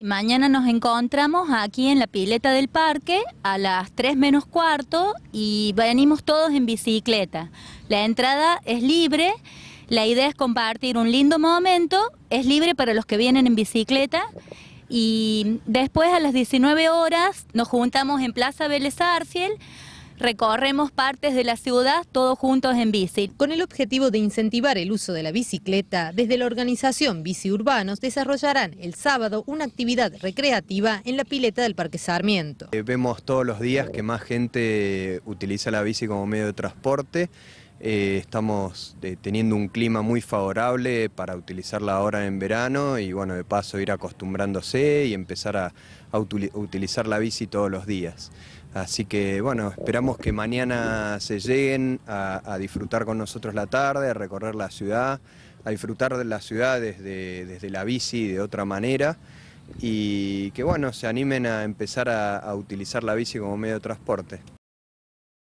Mañana nos encontramos aquí en la pileta del parque a las 3 menos cuarto y venimos todos en bicicleta. La entrada es libre, la idea es compartir un lindo momento, es libre para los que vienen en bicicleta y después a las 19 horas nos juntamos en Plaza Vélez recorremos partes de la ciudad todos juntos en bici. Con el objetivo de incentivar el uso de la bicicleta, desde la organización Bici Urbanos desarrollarán el sábado una actividad recreativa en la pileta del Parque Sarmiento. Eh, vemos todos los días que más gente utiliza la bici como medio de transporte. Eh, estamos eh, teniendo un clima muy favorable para utilizarla ahora en verano y bueno, de paso ir acostumbrándose y empezar a, utilizar la bici todos los días. Así que bueno, esperamos que mañana se lleguen a, disfrutar con nosotros la tarde, a recorrer la ciudad, a disfrutar de la ciudad desde, la bici de otra manera y que bueno, se animen a empezar a, a utilizar la bici como medio de transporte.